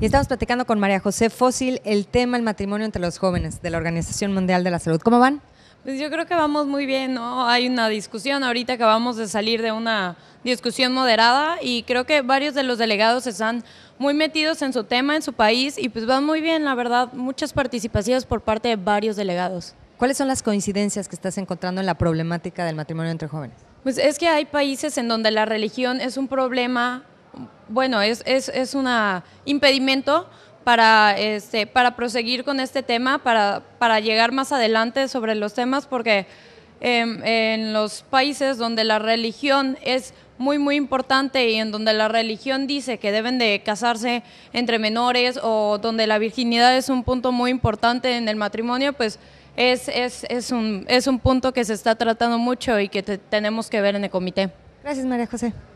Y estamos platicando con María José Fósil el tema del matrimonio entre los jóvenes de la Organización Mundial de la Salud. ¿Cómo van? Pues yo creo que vamos muy bien, ¿no? Hay una discusión, ahorita que vamos de salir de una discusión moderada y creo que varios de los delegados están muy metidos en su tema, en su país y pues van muy bien, la verdad, muchas participaciones por parte de varios delegados. ¿Cuáles son las coincidencias que estás encontrando en la problemática del matrimonio entre jóvenes? Pues es que hay países en donde la religión es un problema bueno, es, es, es un impedimento para, este, para proseguir con este tema, para, para llegar más adelante sobre los temas, porque em, en los países donde la religión es muy, muy importante y en donde la religión dice que deben de casarse entre menores o donde la virginidad es un punto muy importante en el matrimonio, pues es, es, un, es un punto que se está tratando mucho y que tenemos que ver en el comité. Gracias, María José.